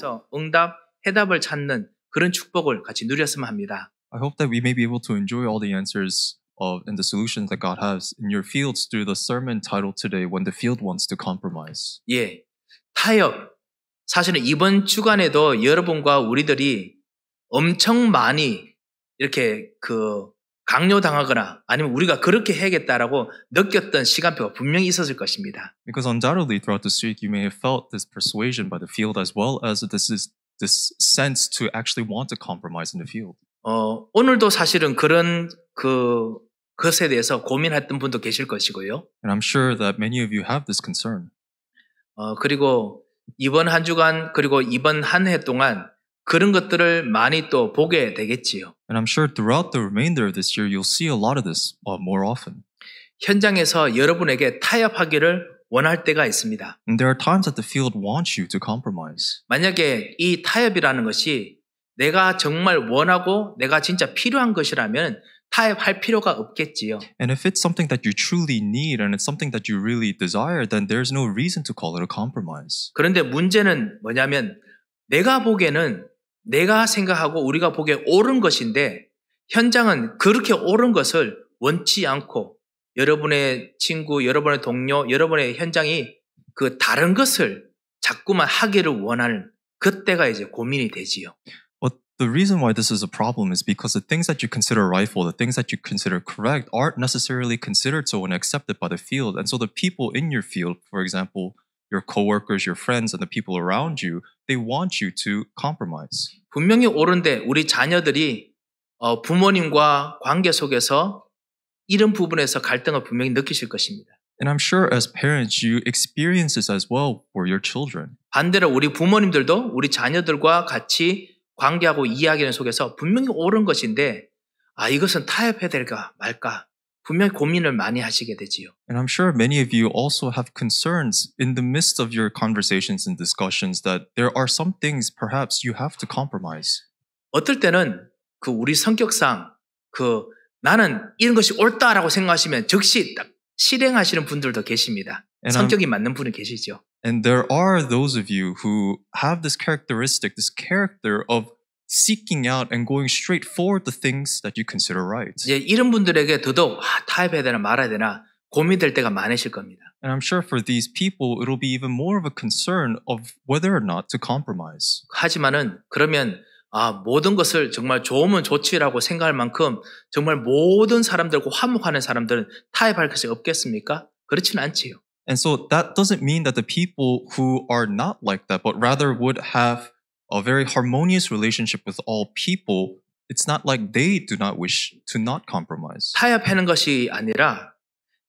살아가면서 응답, 해답을 찾는 그런 축복을 같이 누렸으면 합니다. I hope that we may be able to enjoy all the answers of and the solutions that God has in your fields through the sermon titled today when the field wants to compromise. 예. 타협. 사실은 이번 주간에도 여러분과 우리들이 엄청 많이 이렇게 그 강요당하거나 아니면 우리가 그렇게 해야겠다라고 느꼈던 시간표가 분명히 있었을 것입니다. Because undoubtedly throughout this week you may have felt this persuasion by the field as well as this is this sense to actually want to compromise in the field. 어, 오늘도 사실은 그런 그 그것에 대해서 고민했던 분도 계실 것이고요. And I'm sure that many of you have this concern. 어, 그리고 이번 한 주간 그리고 이번 한 해 동안 그런 것들을 많이 또 보게 되겠지요. And I'm sure throughout the remainder of this year you'll see a lot of this more often. 현장에서 여러분에게 타협하기를 원할 때가 있습니다. And there are times that the field wants you to compromise. 만약에 이 타협이라는 것이 내가 정말 원하고 내가 진짜 필요한 것이라면 타협할 필요가 없겠지요. And if it's something that you truly need and it's something that you really desire, then there's no reason to call it a compromise. 그런데 문제는 뭐냐면 내가 보기에는 내가 생각하고 우리가 보기에 옳은 것인데 현장은 그렇게 옳은 것을 원치 않고 여러분의 친구, 여러분의 동료, 여러분의 현장이 그 다른 것을 자꾸만 하기를 원하는 그때가 이제 고민이 되지요. the reason why this is a problem is because the things that you consider rightful, the things that you consider correct, aren't necessarily considered so and accepted by the field. And so the people in your field, for example, your coworkers, your friends, and the people around you, they want you to compromise. 분명히 옳은데 우리 자녀들이 어, 부모님과 관계 속에서 이런 부분에서 갈등을 분명히 느끼실 것입니다. And I'm sure as parents you experience this as well for your children. 반대로 우리 부모님들도 우리 자녀들과 같이 관계하고 이야기하는 속에서 분명히 옳은 것인데 아 이것은 타협해야 될까 말까 분명히 고민을 많이 하시게 되지요. And I'm sure many of you also have concerns in the midst of your conversations and discussions that there are some things perhaps you have to compromise. 어떨 때는 그 우리 성격상 그 나는 이런 것이 옳다라고 생각하시면 즉시 딱 실행하시는 분들도 계십니다. And 성격이 I'm, 맞는 분이 계시죠. And there are those of you who have this characteristic, this character of seeking out and going straight for the things that you consider right. 이제 이런 분들에게 더더욱 아, 타협해야 되나 말아야 되나 고민될 때가 많으실 겁니다. And I'm sure for these people it'll be even more of a concern of whether or not to compromise. 하지만은 그러면 아, 모든 것을 정말 좋으면 좋지라고 생각할 만큼 정말 모든 사람들과 화목하는 사람들은 타협할 것이 없겠습니까? 그렇지는 않지요. And so that doesn't mean that the people who are not like that but rather would have a very harmonious relationship with all people, it's not like they do not wish to not compromise. 타협하는 것이 아니라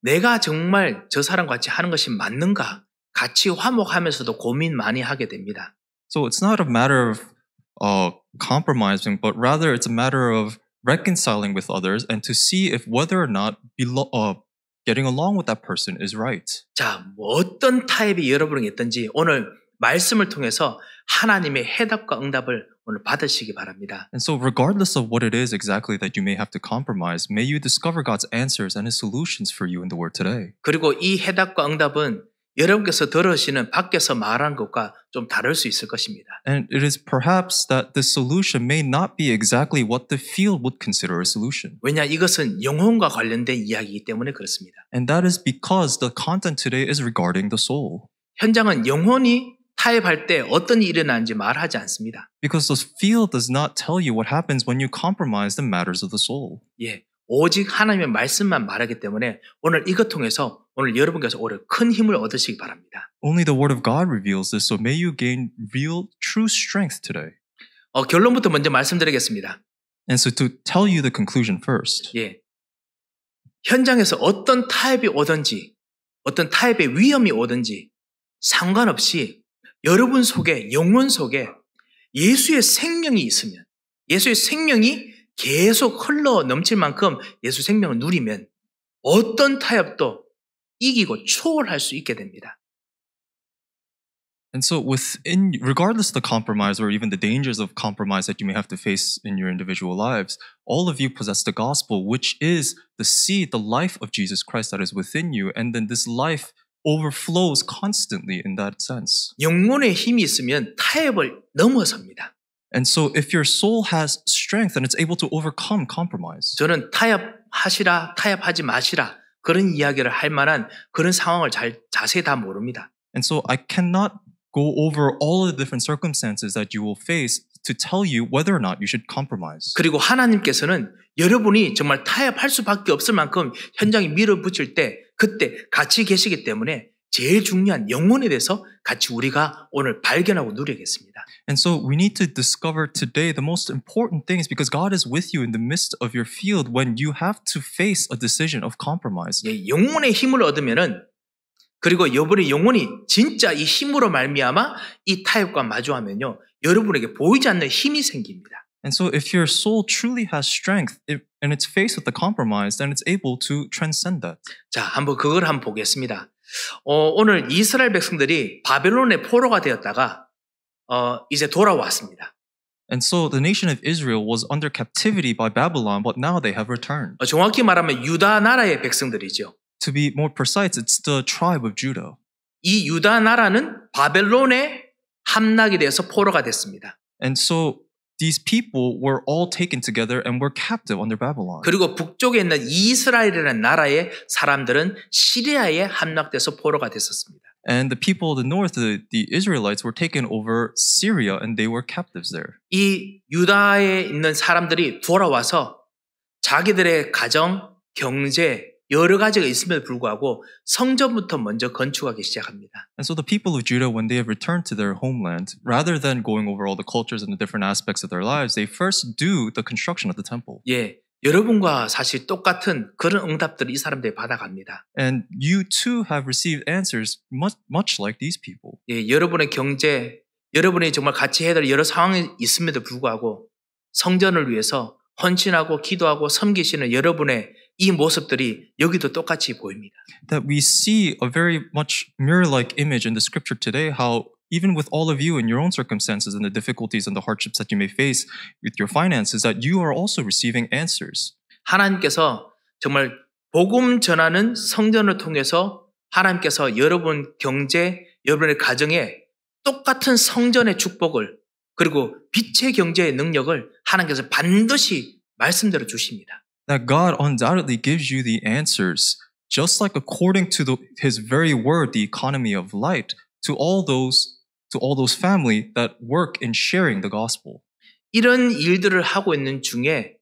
내가 정말 저 사람 같이 하는 것이 맞는가 같이 화목하면서도 고민 많이 하게 됩니다. So it's not a matter of uh, compromising, but rather it's a matter of reconciling with others and to see if whether or not belo- uh, getting along with that person is right. 자, 뭐 어떤 타입이 여러분이 있든지 오늘 말씀을 통해서 하나님의 해답과 응답을 오늘 받으시기 바랍니다. And so regardless of what it is exactly that you may have to compromise, may you discover God's answers and his solutions for you in the word today. 그리고 이 해답과 응답은 여러분께서 들으시는 밖에서 말한 것과 좀 다를 수 있을 것입니다. And it is perhaps that the solution may not be exactly what the field would consider a solution. 왜냐 이것은 영혼과 관련된 이야기이기 때문에 그렇습니다. And that is because the content today is regarding the soul. 현장은 영혼이 타협할 때 어떤 일이 일어나는지 말하지 않습니다. Because the field does not tell you what happens when you compromise the matters of the soul. 예, 오직 하나님의 말씀만 말하기 때문에 오늘 이것 통해서 오늘 여러분께서 오늘 큰 힘을 얻으시기 바랍니다. Only the word of God reveals this, so may you gain real, true strength today. 어, 결론부터 먼저 말씀드리겠습니다. And so to tell you the conclusion first. 예, 현장에서 어떤 타협이 오든지, 어떤 타협의 위험이 오든지 상관없이 여러분 속에, 영혼 속에 예수의 생명이 있으면, 예수의 생명이 계속 흘러 넘칠 만큼 예수 생명을 누리면 어떤 타협도 이기고 초월할 수 있게 됩니다. And so, within, regardless of the compromise or even the dangers of compromise that you may have to face in your individual lives, all of you possess the gospel, which is the seed, the life of Jesus Christ that is within you. And then this life overflows constantly in that sense. 영혼의 힘이 있으면 타협을 넘어섭니다. And so if your soul has strength and it's able to overcome compromise. 저는 타협하시라 타협하지 마시라 그런 이야기를 할 만한 그런 상황을 잘 자세히 다 모릅니다. And so I cannot go over all of the different circumstances that you will face to tell you whether or not you should compromise. 그리고 하나님께서는 여러분이 정말 타협할 수밖에 없을 만큼 현장에 밀어붙일 때 그때 같이 계시기 때문에 제일 중요한 영혼에 대해서 같이 우리가 오늘 발견하고 누리겠습니다. And so we need to discover today the most important things because God is with you in the midst of your field when you have to face a decision of compromise. 예, 영혼의 힘을 얻으면은 그리고 여러분의 영혼이 진짜 이 힘으로 말미암아 이 타협과 마주하면요 여러분에게 보이지 않는 힘이 생깁니다. And so, if your soul truly has strength and it's faced with the compromise, then it's able to transcend that. 자, 한번 그걸 한번 보겠습니다. 어, 오늘 이스라엘 백성들이 바벨론의 포로가 되었다가 어, 이제 돌아왔습니다. And so the nation of Israel was under captivity by Babylon, but now they have returned. 어, 정확히 말하면 유다 나라의 백성들이죠. To be more precise, it's the tribe of Judah. 이 유다 나라는 바벨론의 함락이 되어서 포로가 됐습니다. And so these people were all taken together and were captive under Babylon. 그리고 북쪽에 있는 이스라엘이라는 나라의 사람들은 시리아에 함락돼서 포로가 됐었습니다. And the people of the north, the, the Israelites, were taken over Syria and they were captives there. 이 유다에 있는 사람들이 돌아와서 자기들의 가정, 경제, 여러 가지가 있음에도 불구하고 성전부터 먼저 건축하기 시작합니다. And so the people of Judah, when they have returned to their homeland, rather than going over all the cultures and the different aspects of their lives, they first do the construction of the temple. 예, 여러분과 사실 똑같은 그런 응답들을 이 사람들이 받아갑니다. And you too have received answers much much like these people. 예, 여러분의 경제, 여러분이 정말 같이 해야 될 여러 상황이 있음에도 불구하고 성전을 위해서 헌신하고 기도하고 섬기시는 여러분의 이 모습들이 여기도 똑같이 보입니다. That we see a very much mirror-like image in the scripture today how even with all of you in your own circumstances and the difficulties and the hardships that you may face with your finances that you are also receiving answers. 하나님께서 정말 복음 전하는 성전을 통해서 하나님께서 여러분 경제, 여러분의 가정에 똑같은 성전의 축복을 그리고 빛의 경제의 능력을 하나님께서 반드시 말씀대로 주십니다. that God undoubtedly gives you the answers, just like according to the, His very word, the economy of light, to all those to all those family that work in sharing the gospel. 이런 일들을 하고 있는 중에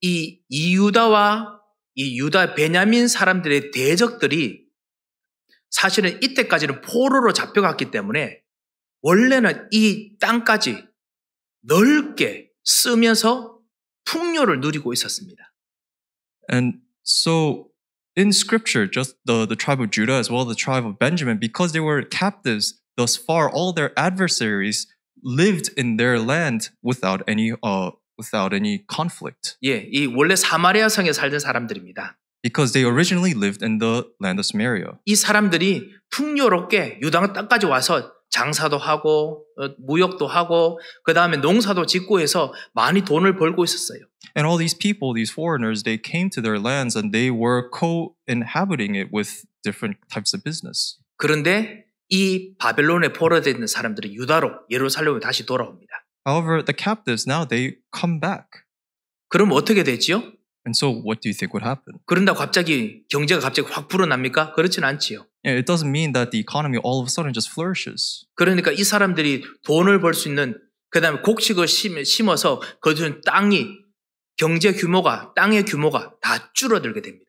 이 이유다와 이 유다 베냐민 사람들의 대적들이 사실은 이때까지는 포로로 잡혀갔기 때문에 원래는 이 땅까지 넓게 쓰면서 풍요를 누리고 있었습니다. And so in scripture, just the, the tribe of Judah as well the tribe of Benjamin, because they were captives thus far, all their adversaries lived in their land without any, uh, without any conflict. 예, 이 원래 사마리아 성에 살던 사람들입니다. Because they originally lived in the land of Samaria. 이 사람들이 풍요롭게 유당 땅까지 와서 장사도 하고 무역도 하고 그다음에 농사도 짓고 해서 많이 돈을 벌고 있었어요. And all these people, these foreigners, they came to their lands and they were co-inhabiting it with different types of business. 그런데 이 바벨론에 포로되어 있는 사람들이 유다로 예루살렘으로 다시 돌아옵니다. However, the captives now they come back. 그럼 어떻게 되지요? And so what do you think would happen? 그런다 갑자기 경제가 갑자기 확 불어납니까? 그렇진 않지요. it doesn't mean that the economy all of a sudden just flourishes. 그러니까 이 사람들이 돈을 벌 있는 그다음에 곡식을 심, 어서 거두는 땅이 경제 규모가 땅의 규모가 다 줄어들게 됩니다.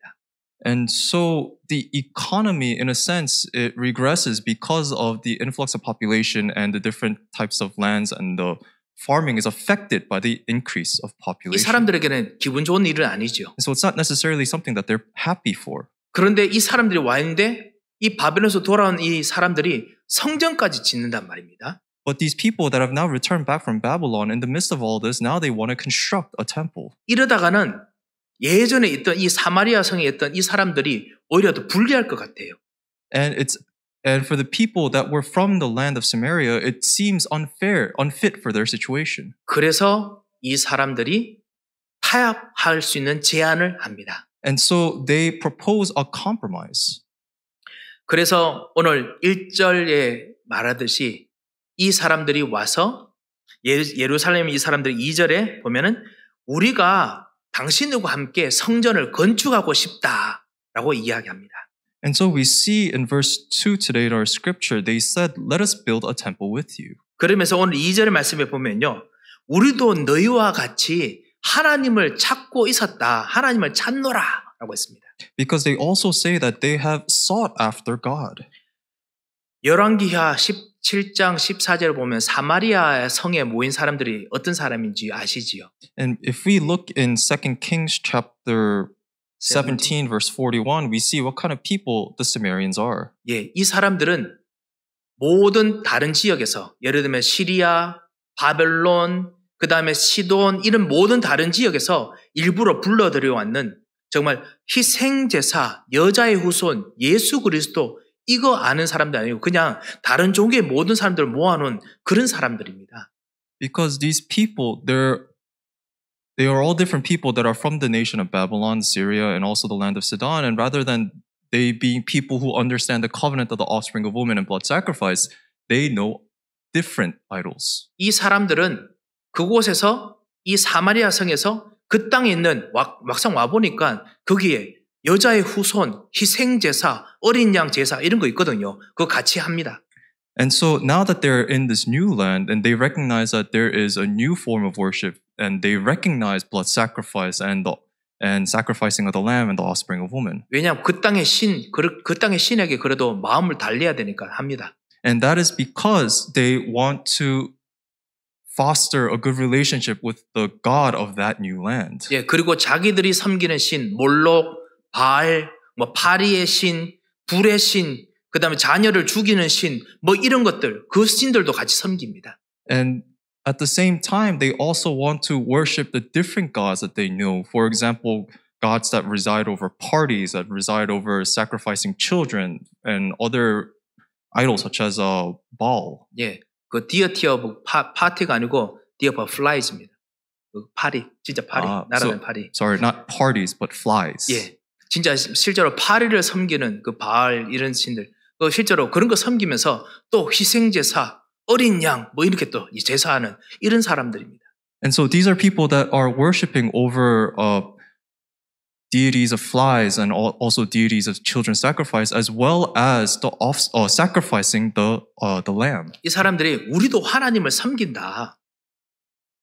And so the economy, in a sense, it regresses because of the influx of population and the different types of lands and the farming is affected by the increase of population. 이 사람들에게는 기분 좋은 일은 아니죠. So it's not necessarily something that they're happy for. 그런데 이 사람들이 와 있는데 이 바벨론에서 돌아온 이 사람들이 성전까지 짓는단 말입니다. But these people that have now returned back from Babylon in the midst of all this, now they want to construct a temple. 이러다가는 예전에 있던 이 사마리아 성에 있던 이 사람들이 오히려 더 불리할 것 같아요. And it's and for the people that were from the land of Samaria, it seems unfair, unfit for their situation. 그래서 이 사람들이 타협할 수 있는 제안을 합니다. And so they propose a compromise. 그래서 오늘 1절에 말하듯이 이 사람들이 와서 예, 예루살렘 이 사람들이 2절에 보면은 우리가 당신들과 함께 성전을 건축하고 싶다라고 이야기합니다. And so we see in verse 2 today in our scripture they said let us build a temple with you. 그러면서 오늘 2절의 말씀에 보면요. 우리도 너희와 같이 하나님을 찾고 있었다. 하나님을 찾노라. 있다라고 했습니다. Because they also say that they have sought after God. 열왕기하 17장 14절을 보면 사마리아 성에 모인 사람들이 어떤 사람인지 아시지요? And if we look in 2 Kings chapter 17 verse 41 we see what kind of people the Samaritans are. 예, 이 사람들은 모든 다른 지역에서 예를 들면 시리아, 바벨론, 그 다음에 시돈 이런 모든 다른 지역에서 일부러 불러들여왔는 정말 희생제사, 여자의 후손, 예수 그리스도, 이거 아는 사람들 아니고 그냥 다른 종교의 모든 사람들을 모아놓은 그런 사람들입니다. Because these people, they're they are all different people that are from the nation of Babylon, Syria, and also the land of Sidon. And rather than they being people who understand the covenant of the offspring of woman and blood sacrifice, they know different idols. 이 사람들은 그곳에서 이 사마리아 성에서 그 땅에 있는 막상 와보니까 거기에 여자의 후손, 희생 제사, 어린 양 제사 이런 거 있거든요. 그거 같이 합니다. And so now that they're in this new land and they recognize that there is a new form of worship and they recognize blood sacrifice and the and sacrificing of the lamb and the offspring of woman. 왜냐하면 그 땅의 신, 그, 그 땅의 신에게 그래도 마음을 달래야 되니까 합니다. And that is because they want to foster a good relationship with the god of that new land. 예, 그리고 자기들이 섬기는 신 몰록, 바알, 뭐 파리의 신, 불의 신, 그다음에 자녀를 죽이는 신, 뭐 이런 것들 그 신들도 같이 섬깁니다. And at the same time they also want to worship the different gods that they know. For example, gods that reside over parties, that reside over sacrificing children and other idols such as a uh, Baal. 예. 그 디어티어 뭐 파, 파티가 아니고 디어 퍼 플라이즈입니다. 그 파리, 진짜 파리, uh, 아, 날아가는 so, 파리. Sorry, not parties, but flies. 예, 진짜 실제로 파리를 섬기는 그바 이런 신들, 그 실제로 그런 거 섬기면서 또 희생 제사, 어린 양, 뭐 이렇게 또 제사하는 이런 사람들입니다. And so these are people that are worshiping over. Uh, deities of flies and also deities of children sacrifice as well as the off, uh, sacrificing the, uh, the lamb. 이 사람들이 우리도 하나님을 섬긴다.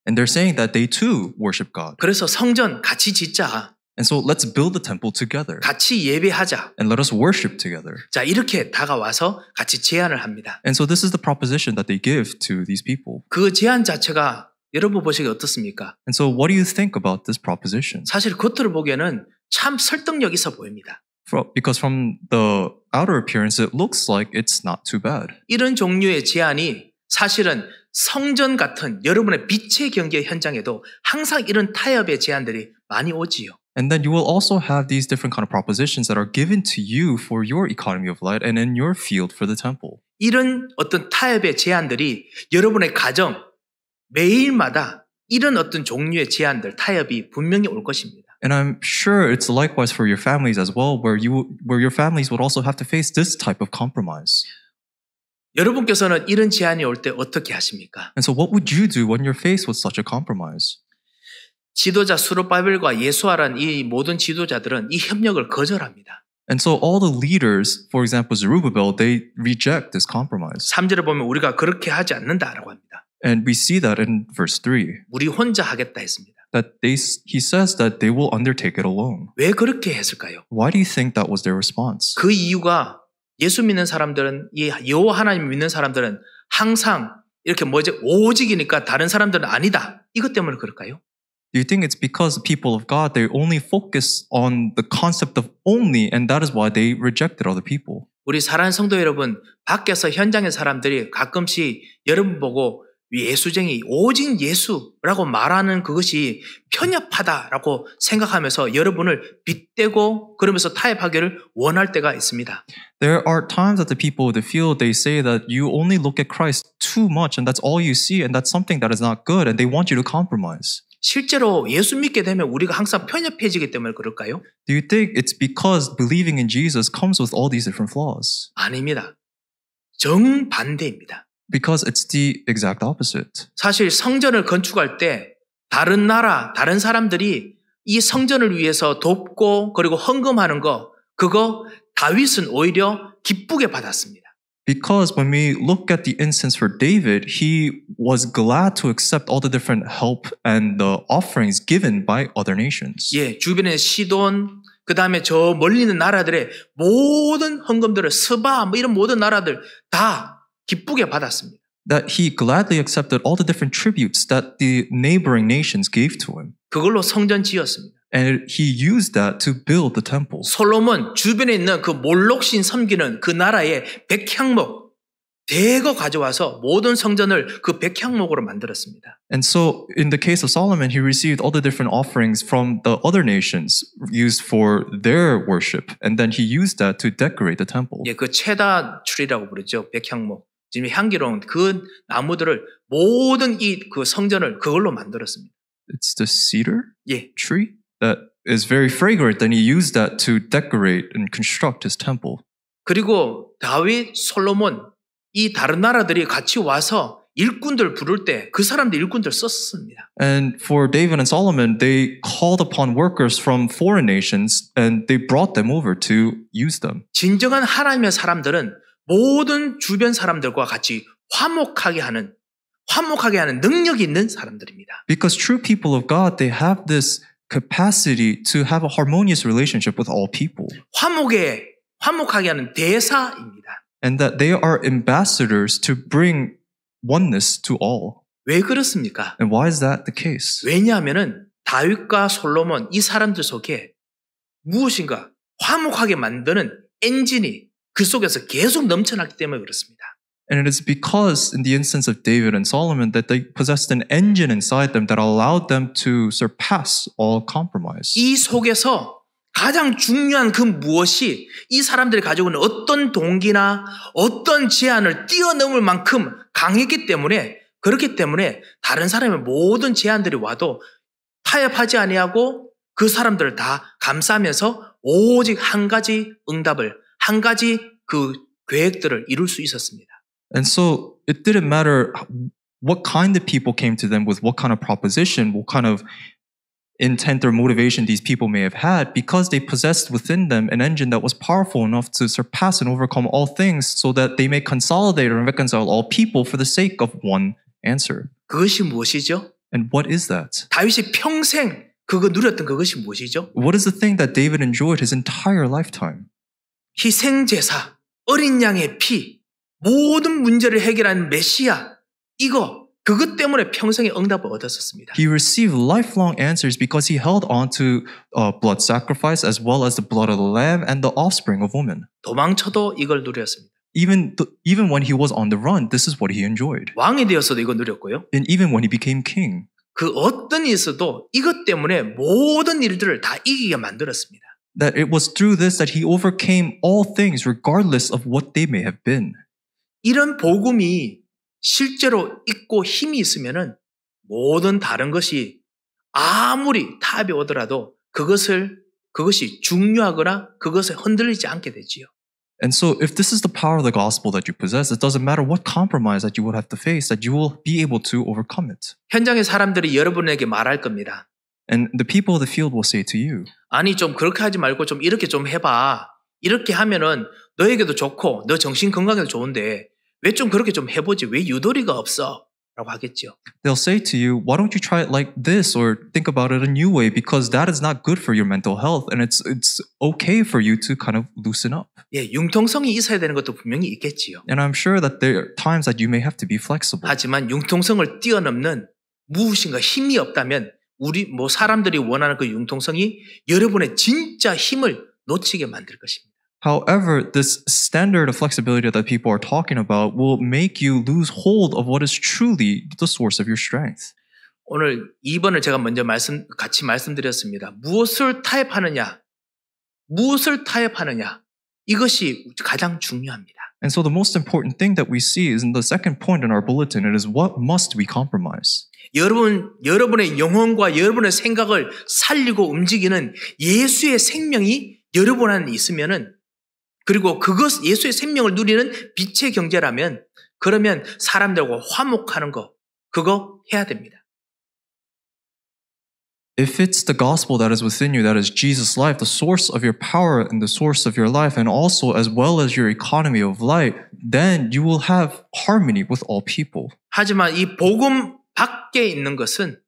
And they're saying that they too worship God. 그래서 성전 같이 짓자. And so let's build the temple together. 같이 예배하자. And let us worship together. 자, 이렇게 다가와서 같이 제안을 합니다. And so this is the proposition that they give to these people. 그 제안 자체가 여러분 보시기 어떻습니까? And so what do you think about this proposition? 사실 겉으로 보기에는 참 설득력 있어 보입니다. From, because from the outer appearance, it looks like it's not too bad. 이런 종류의 제안이 사실은 성전 같은 여러분의 빛의 경계 현장에도 항상 이런 타협의 제안들이 많이 오지요. And then you will also have these different kind of propositions that are given to you for your economy of light and in your field for the temple. 이런 어떤 타협의 제안들이 여러분의 가정 매일마다 이런 어떤 종류의 제안들 타협이 분명히 올 것입니다. And I'm sure it's likewise for your families as well, where you where your families would also have to face this type of compromise. 여러분께서는 이런 제안이 올 때 어떻게 하십니까? And so what would you do when you're faced with such a compromise? 지도자 수로바벨과 예수아란 이 모든 지도자들은 이 협력을 거절합니다. And so all the leaders, for example, Zerubbabel, they reject this compromise. 3절에 보면 우리가 그렇게 하지 않는다라고 합니다. And we see that in verse 3. 우리 혼자 하겠다 했습니다. that they, he says that they will undertake it alone. 왜 그렇게 했을까요? Why do you think that was their response? 그 이유가 예수 믿는 사람들은 이 여호와 하나님 믿는 사람들은 항상 이렇게 뭐지 오직이니까 다른 사람들은 아니다. 이것 때문에 그럴까요? Do you think it's because the people of God they only focus on the concept of only and that is why they rejected other people? 우리 사랑하는 성도 여러분, 밖에서 현장의 사람들이 가끔씩 여러분 보고 예수쟁이, 오직 예수라고 말하는 그것이 편협하다라고 생각하면서 여러분을 빗대고 그러면서 타협하기를 원할 때가 있습니다. There are times that the people of the field they say that you only look at Christ too much and that's all you see and that's something that is not good and they want you to compromise. 실제로 예수 믿게 되면 우리가 항상 편협해지기 때문에 그럴까요? Do you think it's because believing in Jesus comes with all these different flaws? 아닙니다. 정반대입니다. Because it's the exact opposite. 사실 성전을 건축할 때 다른 나라, 다른 사람들이 이 성전을 위해서 돕고 그리고 헌금하는 거 그거 다윗은 오히려 기쁘게 받았습니다. Because when we look at the instance for David, he was glad to accept all the different help and the offerings given by other nations. 예, 주변의 시돈, 그 다음에 저 멀리 있는 나라들의 모든 헌금들을 스바 뭐 이런 모든 나라들 다 기쁘게 받았습니다. That he gladly accepted all the different tributes that the neighboring nations gave to him. 그걸로 성전 지었습니다. And he used that to build the temple. 솔로몬 주변에 있는 그 몰록신 섬기는 그 나라의 백향목 대거 가져와서 모든 성전을 그 백향목으로 만들었습니다. And so in the case of Solomon he received all the different offerings from the other nations used for their worship and then he used that to decorate the temple. 예, 그 최다 출이라고 부르죠. 백향목. 지금 향기로운 그 나무들을 모든 이 그 성전을 그걸로 만들었습니다. It's the cedar 예. tree that is very fragrant and he used that to decorate and construct his temple. 그리고 다윗, 솔로몬 이 다른 나라들이 같이 와서 일꾼들 부를 때 그 사람들 일꾼들 썼습니다. And for David and Solomon, they called upon workers from foreign nations and they brought them over to use them. 진정한 하나님의 사람들은 모든 주변 사람들과 같이 화목하게 하는 화목하게 하는 능력이 있는 사람들입니다. Because true people of God they have this capacity to have a harmonious relationship with all people. 화목에 화목하게 하는 대사입니다. And that they are ambassadors to bring oneness to all. 왜 그렇습니까? And why is that the case? 왜냐하면은 다윗과 솔로몬 이 사람들 속에 무엇인가 화목하게 만드는 엔진이 그 속에서 계속 넘쳐났기 때문에 그렇습니다. And it is because in the instance of David and Solomon that they possessed an engine inside them that allowed them to surpass all compromise. 이 속에서 가장 중요한 그 무엇이 이 사람들이 가지고 있는 어떤 동기나 어떤 제한을 뛰어넘을 만큼 강했기 때문에 그렇기 때문에 다른 사람의 모든 제한들이 와도 타협하지 아니하고 그 사람들을 다 감싸면서 오직 한 가지 응답을 한 가지 그 계획들을 이룰 수 있었습니다. And so it didn't matter what kind of people came to them with what kind of proposition, what kind of intent or motivation these people may have had because they possessed within them an engine that was powerful enough to surpass and overcome all things so that they may consolidate and reconcile all people for the sake of one answer. 그것이 무엇이죠? And what is that? 다윗이 평생 그거 누렸던 그것이 무엇이죠? What is the thing that David enjoyed his entire lifetime? 희생제사, 어린 양의 피, 모든 문제를 해결한 메시아, 이거, 그것 때문에 평생의 응답을 얻었었습니다. He received lifelong answers because he held on to uh, blood sacrifice as well as the blood of the lamb and the offspring of woman. 도망쳐도 이걸 누렸습니다. Even th- even when he was on the run, this is what he enjoyed. 왕이 되어서도 이거 누렸고요. And even when he became king. 그 어떤 일에서도 이것 때문에 모든 일들을 다 이기게 만들었습니다. that it was through this that he overcame all things regardless of what they may have been. 이런 복음이 실제로 있고 힘이 있으면은 모든 다른 것이 아무리 탑이 오더라도 그것을 그것이 중요하거나 그것을 흔들리지 않게 되지요. And so if this is the power of the gospel that you possess, it doesn't matter what compromise that you would have to face that you will be able to overcome it. 현장의 사람들이 여러분에게 말할 겁니다. And the people of the field will say to you. 아니 좀 그렇게 하지 말고 좀 이렇게 좀 해봐. 이렇게 하면은 너에게도 좋고 너 정신 건강에도 좋은데 왜 좀 그렇게 좀 해보지? 왜 유도리가 없어? 라고 하겠죠. They'll say to you, why don't you try it like this or think about it a new way because that is not good for your mental health and it's it's okay for you to kind of loosen up. 예, 융통성이 있어야 되는 것도 분명히 있겠지요. And I'm sure that there are times that you may have to be flexible. 하지만 융통성을 뛰어넘는 무엇인가 힘이 없다면 우리 뭐 사람들이 원하는 그 융통성이 여러분의 진짜 힘을 놓치게 만들 것입니다. However, this standard of flexibility that people are talking about will make you lose hold of what is truly the source of your strength. 오늘 2번을 제가 먼저 말씀 같이 말씀드렸습니다. 무엇을 타협하느냐? 무엇을 타협하느냐? 이것이 가장 중요합니다. And so the most important thing that we see is in the second point in our bulletin it is what must we compromise? 여러분, 여러분의 영혼과 여러분의 생각을 살리고 움직이는 예수의 생명이 여러분 안에 있으면은 그리고 그것 예수의 생명을 누리는 빛의 경제라면 그러면 사람들과 화목하는 거 그거 해야 됩니다. If it's the gospel that is within you, that is Jesus' life, the source of your power and the source of your life, and also as well as your economy of life, then you will have harmony with all people. 하지만 이 복음 밖에 있는 것은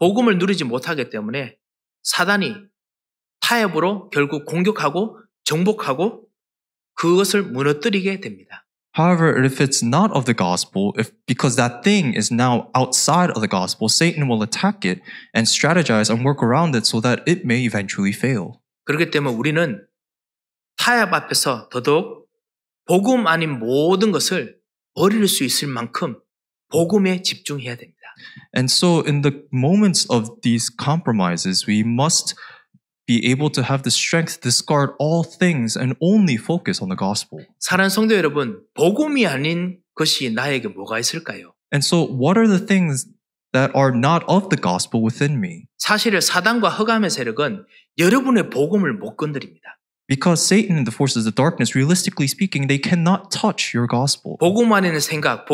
복음을 누리지 못하기 때문에 사단이 타협으로 결국 공격하고 정복하고 그것을 무너뜨리게 됩니다. However, if it's not of the gospel, if because that thing is now outside of the gospel, Satan will attack it and strategize and work around it so that it may eventually fail. 그렇기 때문에 우리는 타협 앞에서 더더욱 복음 아닌 모든 것을 버릴 수 있을 만큼 복음에 집중해야 됩니다. And so in the moments of these compromises, we must be able to have the strength to discard all things and only focus on the gospel. 사랑 성도 여러분, 복음이 아닌 것이 나에게 뭐가 있을까요? And so what are the things that are not of the gospel within me? 사실은 사단과 허감의 세력은 여러분의 복음을 못 건드립니다. Because Satan and the forces of darkness, realistically speaking, they cannot touch your gospel. 생각,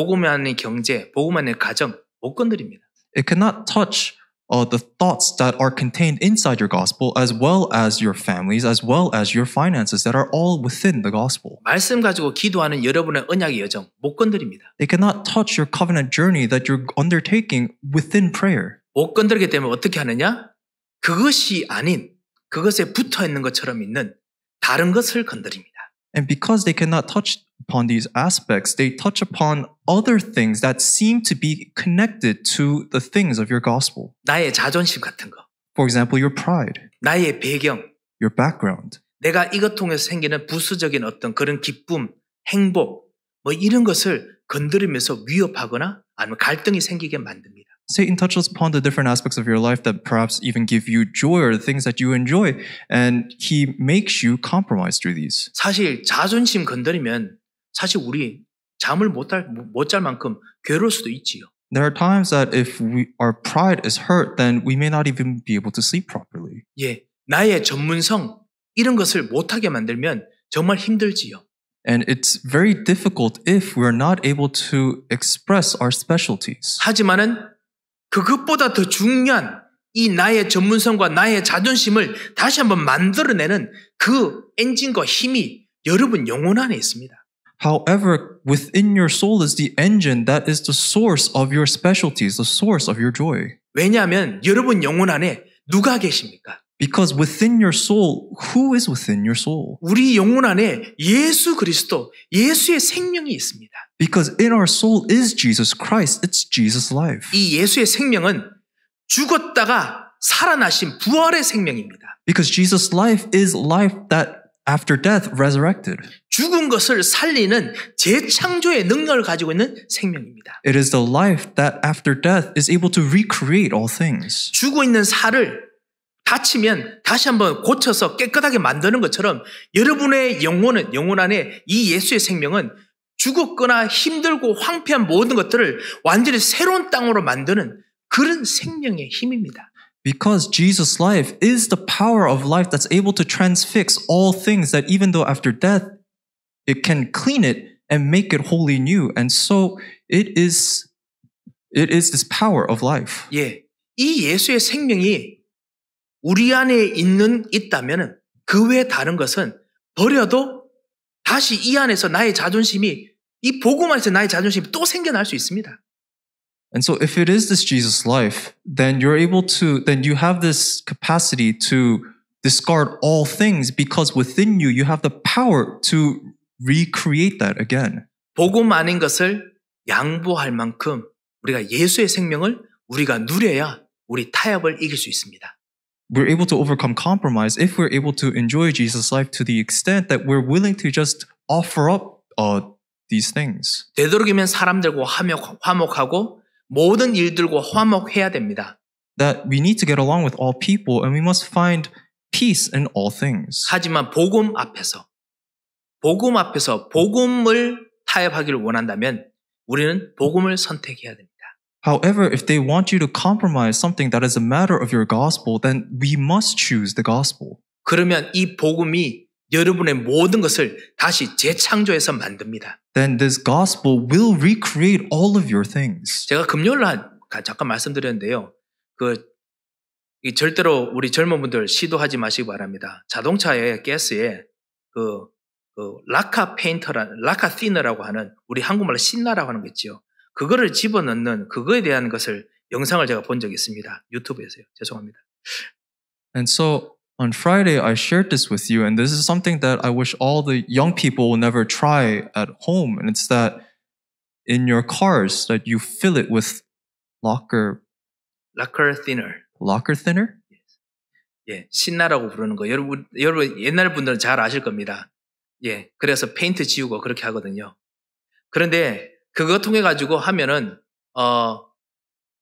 경제, 가정 못 건드립니다. It cannot touch uh, the thoughts that are contained inside your gospel, as well as your families, as well as your finances that are all within the gospel. 말씀 가지고 기도하는 여러분의 언약의 여정 못 건드립니다. They cannot touch your covenant journey that you're undertaking within prayer. 못 건드리게 되면 어떻게 하느냐? 그것이 아닌 그것에 붙어 있는 것처럼 있는 다른 것을 건드립니다. And because they cannot touch upon these aspects, they touch upon other things that seem to be connected to the things of your gospel. 나의 자존심 같은 거. For example, your pride. 나의 배경. Your background. 내가 이것 통해서 생기는 부수적인 어떤 그런 기쁨, 행복, 뭐 이런 것을 건드리면서 위협하거나 아니면 갈등이 생기게 만듭니다. Satan touches upon the different aspects of your life that perhaps even give you joy or the things that you enjoy. And he makes you compromise through these. 사실 자존심 건드리면 사실 우리 잠을 만큼 괴로울 수도 있지요. There are times that if we, our pride is hurt, then we may not even be able to sleep properly. 예, 나의 전문성 이런 것을 못하게 만들면 정말 힘들지요. And it's very difficult if we're not able to express our specialties. 하지만은 그것보다 더 중요한 이 나의 전문성과 나의 자존심을 다시 한번 만들어내는 그 엔진과 힘이 여러분 영혼 안에 있습니다. However, within your soul is the engine that is the source of your specialties, the source of your joy. 왜냐하면 여러분 영혼 안에 누가 계십니까? Because within your soul, who is within your soul? 우리 영혼 안에 예수 그리스도, 예수의 생명이 있습니다. Because in our soul is Jesus Christ. It's Jesus' life. 이 예수의 생명은 죽었다가 살아나신 부활의 생명입니다. Because Jesus' life is life that after death resurrected. 죽은 것을 살리는 재창조의 능력을 가지고 있는 생명입니다. It is the life that after death is able to recreate all things. 죽어 있는 살을 다치면 다시 한번 고쳐서 깨끗하게 만드는 것처럼 여러분의 영혼은 영혼 안에 이 예수의 생명은 죽었거나 힘들고 황폐한 모든 것들을 완전히 새로운 땅으로 만드는 그런 생명의 힘입니다. Because Jesus' life is the power of life that's able to transfix all things that even though after death, it can clean it and make it wholly new. And so it is, it is this power of life. 예, 이 예수의 생명이 우리 안에 있는 있다면은 그외 다른 것은 버려도 다시 이 안에서 나의 자존심이 이 나의 자존심이 또 생겨날 수 있습니다. And so if it is this Jesus life, then you're able to, then you have this capacity to discard all things because within you, you have the power to recreate that again. 복음 아닌 것을 양보할 만큼 우리가 예수의 생명을 우리가 누려야 우리 타협을 이길 수 있습니다. We're able to overcome compromise if we're able to enjoy Jesus' life to the extent that we're willing to just offer up uh, these things. 되도록이면 사람들과 화목, 화목하고 모든 일들과 화목해야 됩니다. That we need to get along with all people and we must find peace in all things. 하지만 복음 앞에서 복음 앞에서 복음을 타협하기를 원한다면 우리는 복음을 선택해야 됩니다. However, if they want you to compromise something that is a matter of your gospel, then we must choose the gospel. 그러면 이 복음이 여러분의 모든 것을 다시 재창조해서 만듭니다. then this gospel will recreate all of your things. 제가 금요일 날 잠깐 말씀드렸는데요. 그 절대로 우리 젊은 분들 시도하지 마시기 바랍니다. 자동차의 가스에 그, 그 라카 페인터라 라카 시너라고 하는 우리 한국말로 신나라고 하는 거 있죠. 그거를 집어넣는 그거에 대한 것을 영상을 제가 본 적이 있습니다. 유튜브에서요. 죄송합니다. And so on Friday, I shared this with you, and this is something that I wish all the young people will never try at home. And it's that in your cars that you fill it with locker. Locker thinner. Locker thinner? Yes. 예, 신나라고 부르는 거 여러분 여러분 옛날 분들은 잘 아실 겁니다. 예, 그래서 페인트 지우고 그렇게 하거든요. 그런데 그거 통해 가지고 하면은 어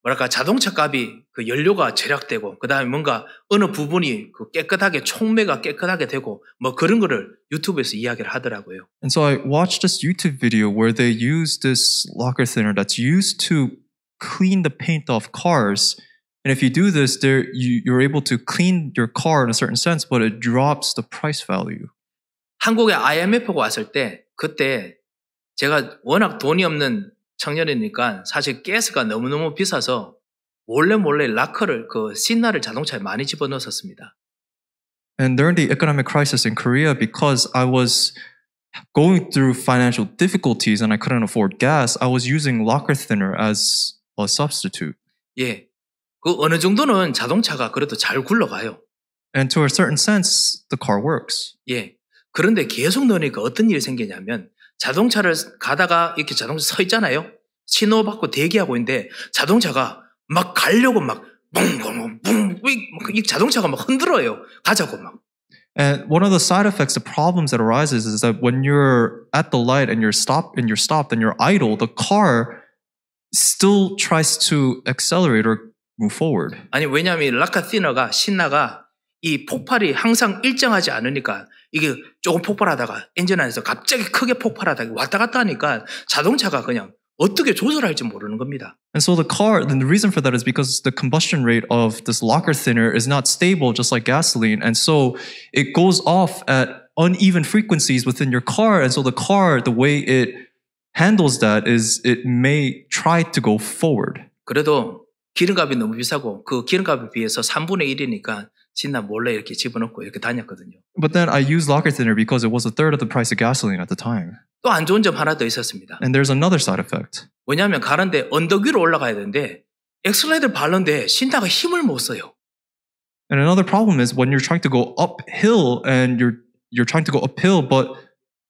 뭐랄까 자동차 값이 그 연료가 절약되고 그다음에 뭔가 어느 부분이 그 깨끗하게 총매가 깨끗하게 되고 뭐 그런 거를 유튜브에서 이야기를 하더라고요. And so I watched this YouTube video where they use this locker thinner that's used to clean the paint off cars. And if you do this, there you, you're able to clean your car in a certain sense, but it drops the price value. 한국에 IMF가 왔을 때 그때 제가 워낙 돈이 없는 청년이니까 사실 가스가 너무너무 비싸서 몰래 몰래 라커를 그 신나를 자동차에 많이 집어넣었습니다. And during the economic crisis in Korea, because I was going through financial difficulties and I couldn't afford gas, I was using locker thinner as a substitute. 예, 그 어느 정도는 자동차가 그래도 잘 굴러가요. And to a certain sense, the car works. 예, 그런데 계속 넣으니까 어떤 일이 생기냐면 자동차를 가다가 이렇게 자동차 서 있잖아요. 신호 받고 대기하고 있는데 자동차가 막 가려고 막 뭉뭉 뭉 자동차가 막 흔들어요. 가자고 막. And one of the side effects, the problems that arises is that when you're at the light and you're stopped and you're stopped and you're idle, the car still tries to accelerate or move forward. 아니 왜냐하면 라카티너가 신나가 이 폭발이 항상 일정하지 않으니까 이게 조금 폭발하다가 엔진 안에서 갑자기 크게 폭발하다가 왔다 갔다 하니까 자동차가 그냥 어떻게 조절할지 모르는 겁니다. And so the car, and the reason for that is because the combustion rate of this locker thinner is not stable, just like gasoline, and so it goes off at uneven frequencies within your car, and so the car, the way it handles that is it may try to go forward. 그래도 기름값이 너무 비싸고 그 기름값에 비해서 3분의 1이니까 신나 몰래 이렇게 집어넣고 이렇게 다녔거든요. But then I used locker thinner because it was a third of the price of gasoline at the time. 또 안 좋은 점 하나 더 있었습니다. And there's another side effect. 뭐냐면 가는데 언덕 위로 올라가야 되는데 엑스레이터 발는데 신다가 힘을 못 써요. And another problem is when you're trying to go uphill and you're you're trying to go uphill but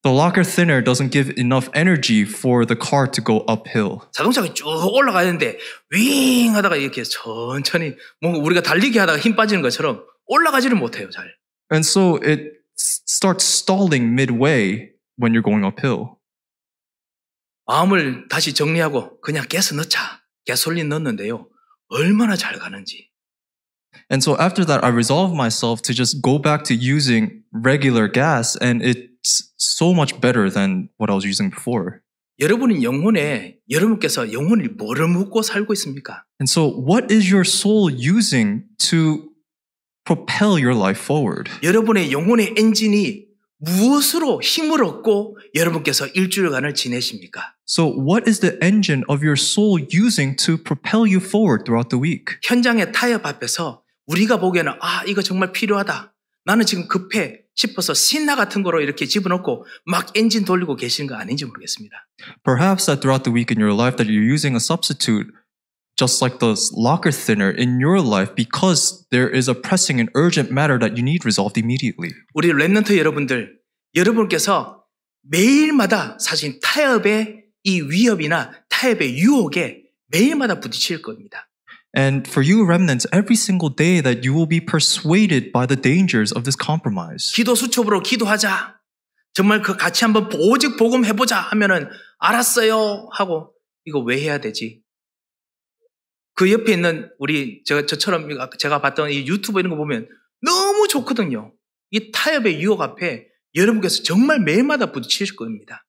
the locker thinner doesn't give enough energy for the car to go uphill. 자동차가 쭉 올라가야 되는데 윙 하다가 이렇게 천천히 뭔가 우리가 달리기 하다가 힘 빠지는 것처럼 올라가지를 못해요, 잘. And so it starts stalling midway when you're going uphill. 마음을 다시 정리하고 그냥 가스 넣자. 가솔린 넣는데요. 얼마나 잘 가는지. And so after that, I resolved myself to just go back to using regular gas, and it's so much better than what I was using before. 여러분은 영혼에 여러분께서 영혼을 뭐를 묻고 살고 있습니까? And so, what is your soul using to propel your life forward. 여러분의 영혼의 엔진이 무엇으로 힘을 얻고 여러분께서 일주일간을 지내십니까? So what is the engine of your soul using to propel you forward throughout the week? 현장의 타협 앞에서 우리가 보기에는 아 이거 정말 필요하다. 나는 지금 급해 싶어서 신나 같은 거로 이렇게 집어넣고 막 엔진 돌리고 계시는 거 아닌지 모르겠습니다. Perhaps that throughout the week in your life that you're using a substitute just like the locker thinner in your life because there is a pressing and urgent matter that you need resolved immediately. 우리 랩런트 여러분들, 여러분께서 매일마다 사실 타협의 이 위협이나 타협의 유혹에 매일마다 부딪힐 겁니다. And for you remnants, every single day that you will be persuaded by the dangers of this compromise. 기도 수첩으로 기도하자. 정말 그 같이 한번 오직 복음 해보자 하면은 알았어요 하고 이거 왜 해야 되지? 그 옆에 있는 우리 저, 저처럼 제가 봤던 이 유튜브 이런 거 보면 너무 좋거든요. 이 타협의 유혹 앞에 여러분께서 정말 매일마다 부딪히실 겁니다.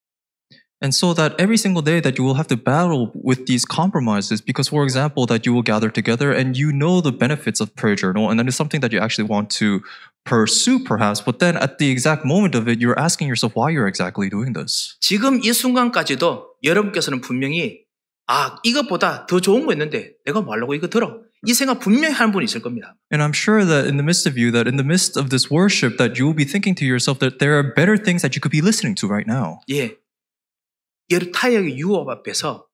And so that every single day that you will have to battle with these compromises, because for example, that you will gather together and you know the benefits of prayer journal, and that is something that you actually want to pursue perhaps, but then at the exact moment of it, you're asking yourself why you're exactly doing this. 지금 이 순간까지도 여러분께서는 분명히 아, 이것보다 더 좋은 거 있는데 내가 뭐 하려고 이거 들어. 이 생각 분명히 하는 분이 있을 겁니다. And I'm sure that in the midst of you that in the midst of this worship that you will be thinking to yourself that there are better things that you could be listening to right now. 예. 여러 타협의 유혹 앞에서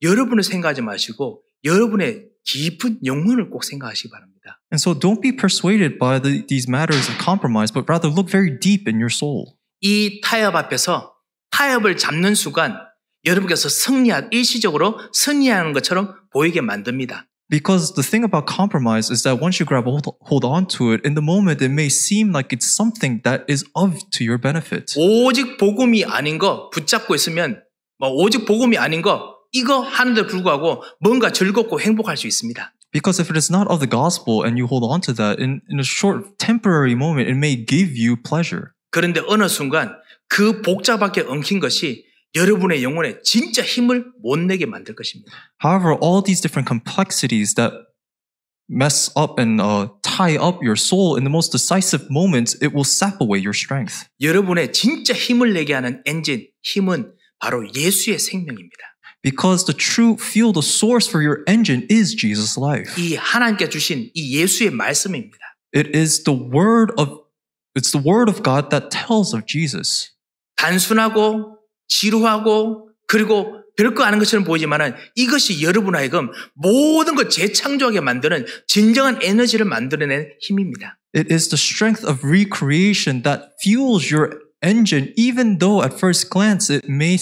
여러분을 생각하지 마시고 여러분의 깊은 영혼을 꼭 생각하시기 바랍니다. And so don't be persuaded by the, these matters of compromise but rather look very deep in your soul. 이 타협 앞에서 타협을 잡는 순간 여러분께서 승리한 일시적으로 승리하는 것처럼 보이게 만듭니다. Because the thing about compromise is that once you grab hold, hold on to it, in the moment it may seem like it's something that is of to your benefit. 오직 복음이 아닌 거 붙잡고 있으면 뭐 오직 복음이 아닌 거 이거 하는데 불구하고 뭔가 즐겁고 행복할 수 있습니다. Because if it is not of the gospel and you hold on to that, in, in a short temporary moment, it may give you pleasure. 그런데 어느 순간 그 복잡하게 엉킨 것이 여러분의 영혼에 진짜 힘을 못 내게 만들 것입니다. However, all these different complexities that mess up and uh, tie up your soul in the most decisive moments, it will sap away your strength. 여러분의 진짜 힘을 내게 하는 엔진, 힘은 바로 예수의 생명입니다. Because the true fuel, the source for your engine is Jesus' life. 이 하나님께 주신 이 예수의 말씀입니다. It is the word of it's the word of God that tells of Jesus. 단순하고 지루하고 그리고 별거 아닌 것처럼 보이지만 이것이 여러분 하여금 모든 걸 재창조하게 만드는 진정한 에너지를 만들어낸 힘입니다. It is the strength of recreation that fuels your engine, even though at first glance it may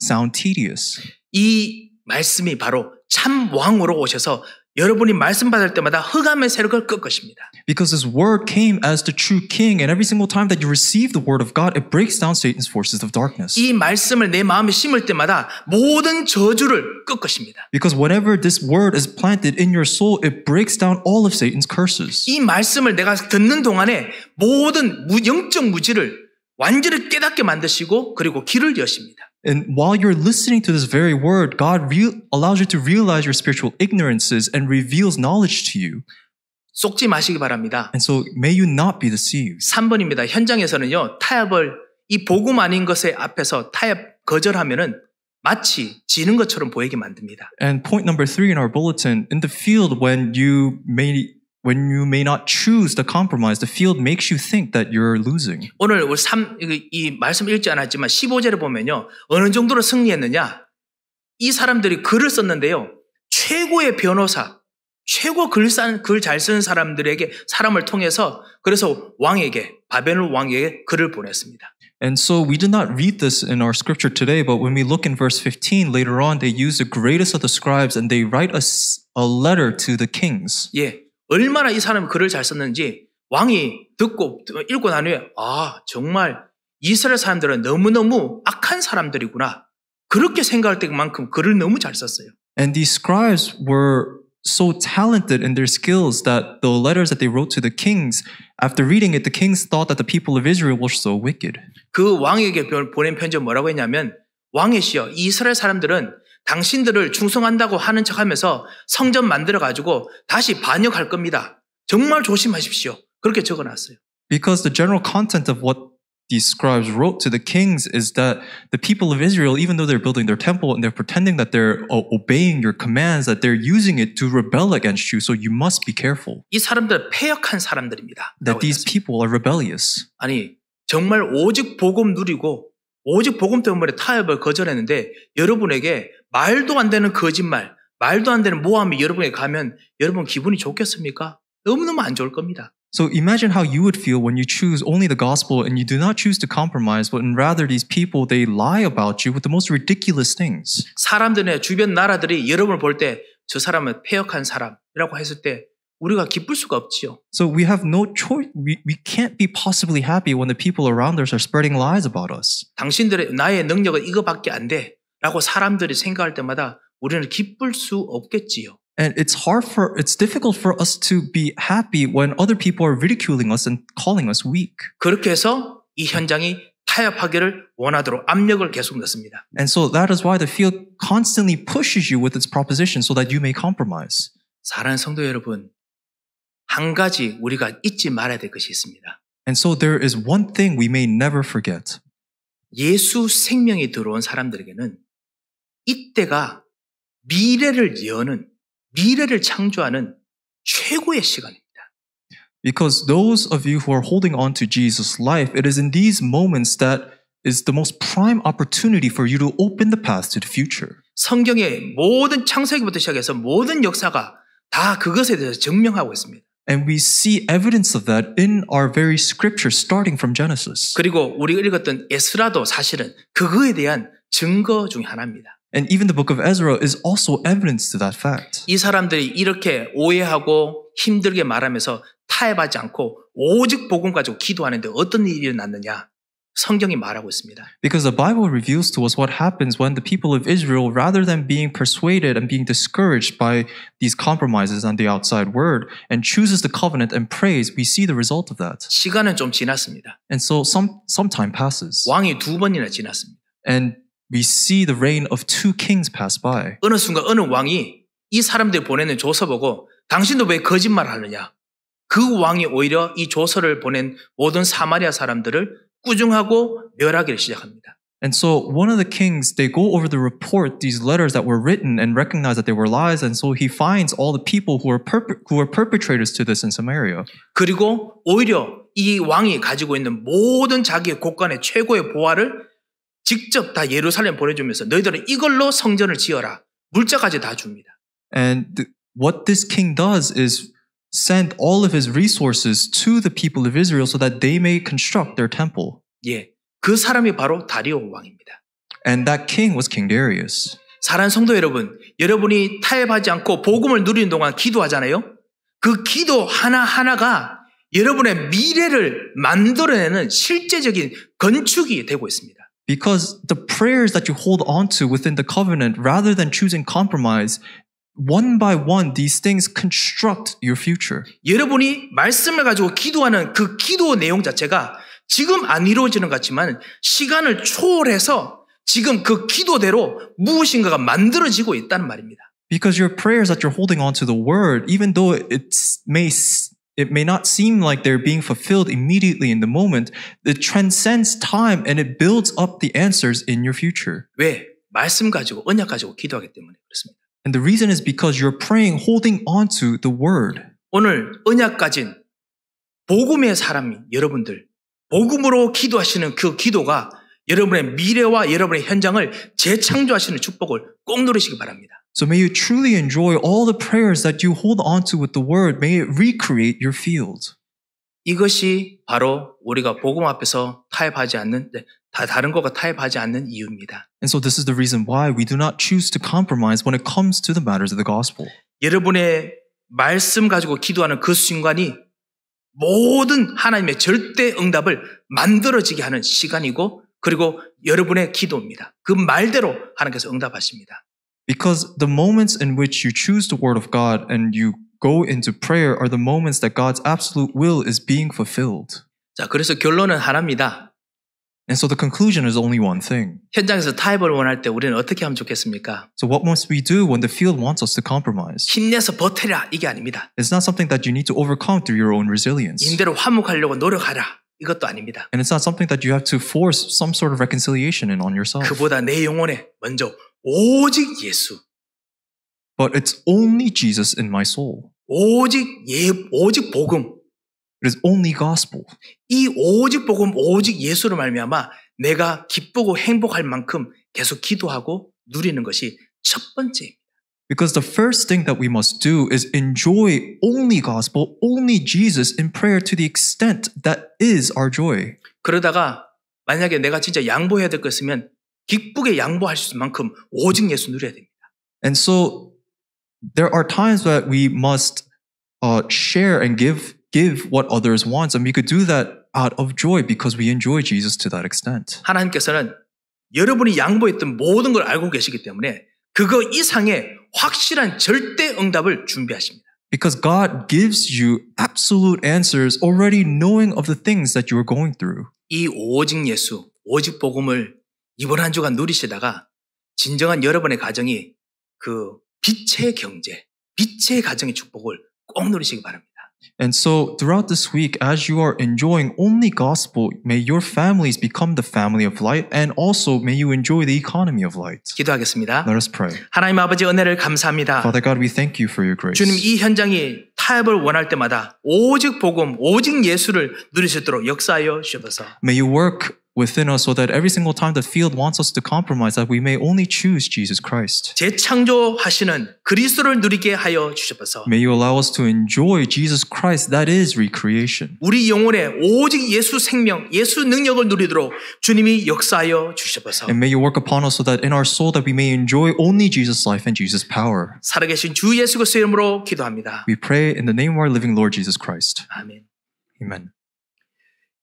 sound tedious. 이 말씀이 바로 참 왕으로 오셔서 여러분이 말씀 받을 때마다 흑암의 세력을 끌 것입니다. Because His word came as the true King, and every single time that you receive the word of God, it breaks down Satan's forces of darkness. 이 말씀을 내 마음에 심을 때마다 모든 저주를 끌 것입니다. Because whenever this word is planted in your soul, it breaks down all of Satan's curses. 이 말씀을 내가 듣는 동안에 모든 영적 무지를 완전히 깨닫게 만드시고 그리고 길을 여십니다. And while you're listening to this very word, God re- allows you to realize your spiritual ignorances and reveals knowledge to you. 속지 마시기 바랍니다. And so may you not be deceived. 3번입니다. 현장에서는요. 타협을 이 복음 아닌 것에 앞에서 타협 거절하면은 마치 지는 것처럼 보이게 만듭니다. And point number 3 in our bulletin, in the field when you may when you may not choose the compromise, the field makes you think that you're losing. 오늘 우리 3, 이 말씀 읽지 않았지만 15절을 보면요. 어느 정도로 승리했느냐? 이 사람들이 글을 썼는데요. 최고의 변호사, 최고 글잘 쓰는 사람들에게 사람을 통해서 그래서 왕에게 바벨론 왕에게 글을 보냈습니다. And so we did not read this in our scripture today, but when we look in verse 15 later on, they use the greatest of the scribes and they write a, a letter to the kings. 예, 얼마나 이 사람이 글을 잘 썼는지 왕이 듣고 읽고 난 후에 아 정말 이스라엘 사람들은 너무너무 악한 사람들이구나 그렇게 생각할 때만큼 글을 너무 잘 썼어요. And these scribes were so talented in their skills that the letters that they wrote to the kings, after reading it, the kings thought that the people of Israel were so wicked. 그 왕에게 보낸 편지 뭐라고 했냐면 왕의 시여 이스라엘 사람들은 당신들을 충성한다고 하는 척 하면서 성전 만들어가지고 다시 반역할 겁니다. 정말 조심하십시오. 그렇게 적어놨어요. Because the general content of what these scribes wrote to the kings is that the people of Israel, even though they're building their temple and they're pretending that they're obeying your commands, that they're using it to rebel against you. So you must be careful. 이 사람들 패역한 사람들입니다. That these people are rebellious. 아니 정말 오직 복음 누리고 오직 복음 때문에 타협을 거절했는데 여러분에게 말도 안 되는 거짓말, 말도 안 되는 모함이 여러분에게 가면 여러분 기분이 좋겠습니까? 너무너무 안 좋을 겁니다. So imagine how you would feel when you choose only the gospel and you do not choose to compromise, but rather these people they lie about you with the most ridiculous things. 사람들의 주변 나라들이 여러분을 볼 때 저 사람은 폐역한 사람이라고 했을 때 우리가 기쁠 수가 없지요. So we have no choice. We, we can't be possibly happy when the people around us are spreading lies about us. 당신들의 나의 능력은 이거밖에 안 돼. 라고 사람들이 생각할 때마다 우리는 기쁠 수 없겠지요. And it's hard for, it's difficult for us to be happy when other people are ridiculing us and calling us weak. 그렇게 해서 이 현장이 타협하기를 원하도록 압력을 계속 넣습니다. And so that is why the field constantly pushes you with its proposition so that you may compromise. 사랑하는 성도 여러분, 한 가지 우리가 잊지 말아야 될 것이 있습니다. And so there is one thing we may never forget. 예수 생명이 들어온 사람들에게는 이때가 미래를 여는 미래를 창조하는 최고의 시간입니다. Because those of you who are holding on to Jesus' life, it is in these moments that is the most prime opportunity for you to open the path to the future. 성경의 모든 창세기부터 시작해서 모든 역사가 다 그것에 대해서 증명하고 있습니다. And we see evidence of that in our very scripture starting from Genesis. 그리고 우리가 읽었던 에스라도 사실은 그거에 대한 증거 중 하나입니다. And even the book of Ezra is also evidence to that fact. 이 사람들이 이렇게 오해하고 힘들게 말하면서 타협하지 않고 오직 복음 가지고 기도하는데 어떤 일이 일어났느냐? 성경이 말하고 있습니다. Because the Bible reveals to us what happens when the people of Israel rather than being persuaded and being discouraged by these compromises on the outside word and chooses the covenant and prays we see the result of that. 시간은 좀 지났습니다. And so some some time passes. 왕이 두 번이나 지났습니다. And we see the reign of two kings pass by. 어느 순간 어느 왕이 이 사람들 보내는 조서 보고 당신도 왜 거짓말을 하느냐? 그 왕이 오히려 이 조서를 보낸 모든 사마리아 사람들을 꾸중하고 멸하기를 시작합니다. And so one of the kings, they go over the report, these letters that were written, and recognize that they were lies. And so he finds all the people who are who are perpetrators to this in Samaria. 그리고 오히려 이 왕이 가지고 있는 모든 자기의 곳간의 최고의 보화를 직접 다 예루살렘 보내주면서 너희들은 이걸로 성전을 지어라. 물자까지 다 줍니다. And what this king does is send all of his resources to the people of Israel so that they may construct their temple. 예. 그 사람이 바로 다리오 왕입니다. And that king was King Darius. 사랑 성도 여러분, 여러분이 타협하지 않고 복음을 누리는 동안 기도하잖아요. 그 기도 하나하나가 여러분의 미래를 만들어내는 실제적인 건축이 되고 있습니다. Because the prayers that you hold on to within the covenant, rather than choosing compromise, one by one, these things construct your future. 여러분이 말씀을 가지고 기도하는 그 기도 내용 자체가 지금 안 이루어지는 것 같지만 시간을 초월해서 지금 그 기도대로 무엇인가가 만들어지고 있다는 말입니다. Because your prayers that you're holding on to the word, even though it may It may not seem like they're being fulfilled immediately in the moment. It transcends time and it builds up the answers in your future. 왜? 말씀 가지고 언약 가지고 기도하기 때문에 그렇습니다. And the reason is because you're praying holding on to the word. 오늘 언약 가진 복음의 사람이 여러분들 복음으로 기도하시는 그 기도가 여러분의 미래와 여러분의 현장을 재창조하시는 축복을 꼭 누리시기 바랍니다. So may you truly enjoy all the prayers that you hold onto with the word. May it recreate your field. 이것이 바로 우리가 복음 앞에서 타협하지 않는 다 다른 것과 타협하지 않는 이유입니다. And so this is the reason why we do not choose to compromise when it comes to the matters of the gospel. 여러분의 말씀 가지고 기도하는 그 순간이 모든 하나님의 절대 응답을 만들어지게 하는 시간이고 그리고 여러분의 기도입니다. 그 말대로 하나님께서 응답하십니다. Because the moments in which you choose the Word of God and you go into prayer are the moments that God's absolute will is being fulfilled. 자, 그래서 결론은 하나입니다. And so the conclusion is only one thing. 현장에서 타협을 원할 때 우리는 어떻게 하면 좋겠습니까? So what must we do when the field wants us to compromise? 힘내서 버텨라 이게 아닙니다. It's not something that you need to overcome through your own resilience. 화목하려고 노력하라 이것도 아닙니다. And it's not something that you have to force some sort of reconciliation in on yourself. 그보다 내 영혼에 먼저 오직 예수. But it's only Jesus in my soul. 오직 예 오직 복음. It is only gospel. 이 오직 복음 오직 예수로 말미암아 내가 기쁘고 행복할 만큼 계속 기도하고 누리는 것이 첫 번째. Because the first thing that we must do is enjoy only gospel, only Jesus in prayer to the extent that is our joy. 그러다가 만약에 내가 진짜 양보해야 될 것이면 기쁘게 양보할 수 있을 만큼 오직 예수 누려야 됩니다. And so there are times that we must uh, share and give give what others want, and we could do that out of joy because we enjoy Jesus to that extent. 하나님께서는 여러분이 양보했던 모든 걸 알고 계시기 때문에 그거 이상의 확실한 절대 응답을 준비하십니다. Because God gives you absolute answers already knowing of the things that you are going through. 이 오직 예수, 오직 복음을 이번 한 주간 누리시다가 진정한 여러분의 가정이 그 빛의 경제, 빛의 가정의 축복을 꼭 누리시기 바랍니다. And so throughout this week, as you are enjoying only gospel, may your families become the family of light, and also may you enjoy the economy of light. 기도하겠습니다. Let us pray. 하나님 아버지 은혜를 감사합니다. Father God, we thank you for your grace. 주님 이 현장이 타협을 원할 때마다 오직 복음, 오직 예수를 누리시도록 역사하여 주셔서. May you work within us so that every single time the field wants us to compromise that we may only choose Jesus Christ. 재창조하시는 그리스도를 누리게 하여 주셔서 May you allow us to enjoy Jesus Christ that is recreation. 우리 영혼에 오직 예수 생명, 예수 능력을 누리도록 주님이 역사하여 주셔서 And may you work upon us so that in our soul that we may enjoy only Jesus life and Jesus power. 살아계신 주 예수 그리스도 이름으로 기도합니다. We pray in the name of our living Lord Jesus Christ. 아멘. Amen.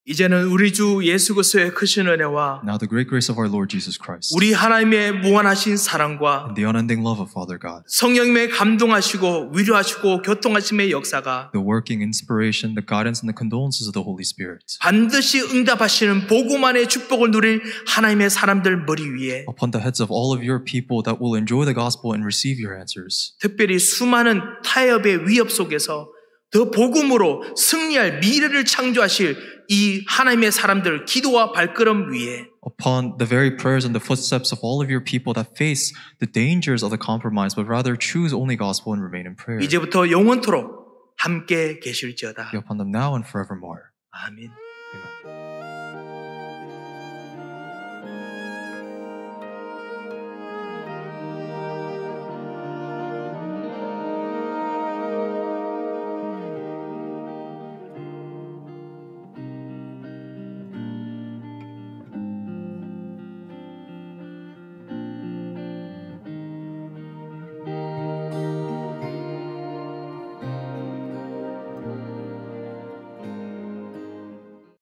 이제는 우리 주 예수 그리스도의 크신 은혜와 Now the great grace of our Lord Jesus Christ 우리 하나님의 무한하신 사랑과 and the unending love of Father God 성령님의 감동하시고 위로하시고 교통하심의 역사가 the working inspiration, the guidance and the condolences of the Holy Spirit 반드시 응답하시는 보고만의 축복을 누릴 하나님의 사람들 머리 위에 upon the heads of all of your people that will enjoy the gospel and receive your answers 특별히 수많은 타협의 위협 속에서 더 복음으로 승리할 미래를 창조하실 이 하나님의 사람들 기도와 발걸음 위에 upon the very prayers and the footsteps of all of your people that face the dangers of the compromise but rather choose only gospel and remain in prayer. 이제부터 영원토록 함께 계실지어다. Be upon them now and forevermore. 아멘.